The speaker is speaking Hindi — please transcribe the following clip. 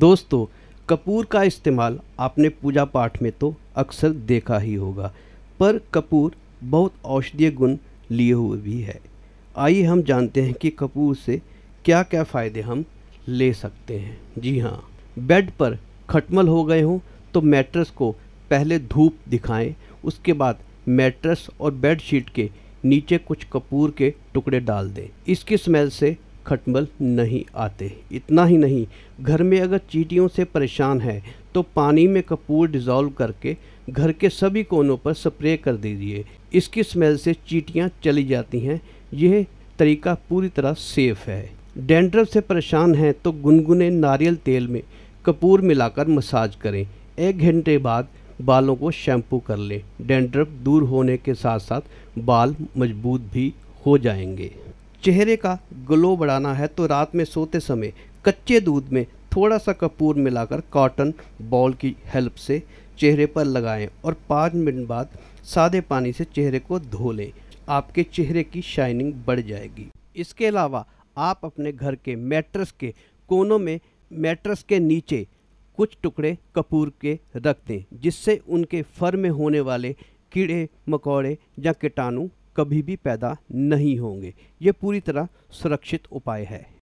दोस्तों कपूर का इस्तेमाल आपने पूजा पाठ में तो अक्सर देखा ही होगा पर कपूर बहुत औषधीय गुण लिए हुए भी है आइए हम जानते हैं कि कपूर से क्या क्या फ़ायदे हम ले सकते हैं जी हाँ बेड पर खटमल हो गए हों तो मैट्रस को पहले धूप दिखाएं उसके बाद मैट्रस और बेडशीट के नीचे कुछ कपूर के टुकड़े डाल दें इसकी स्मेल से खटमल नहीं आते इतना ही नहीं घर में अगर चीटियों से परेशान है तो पानी में कपूर डिज़ोल्व करके घर के सभी कोनों पर स्प्रे कर दीजिए इसकी स्मेल से चीटियाँ चली जाती हैं यह तरीका पूरी तरह सेफ है डेंड्रव से परेशान हैं तो गुनगुने नारियल तेल में कपूर मिलाकर मसाज करें एक घंटे बाद बालों को शैम्पू कर लें डेंड्रफ दूर होने के साथ साथ बाल मजबूत भी हो जाएंगे चेहरे का ग्लो बढ़ाना है तो रात में सोते समय कच्चे दूध में थोड़ा सा कपूर मिलाकर कॉटन बॉल की हेल्प से चेहरे पर लगाएं और पाँच मिनट बाद सादे पानी से चेहरे को धो लें आपके चेहरे की शाइनिंग बढ़ जाएगी इसके अलावा आप अपने घर के मैट्रस के कोनों में मैट्रस के नीचे कुछ टुकड़े कपूर के रख दें जिससे उनके फर में होने वाले कीड़े मकोड़े या कीटाणु कभी भी पैदा नहीं होंगे ये पूरी तरह सुरक्षित उपाय है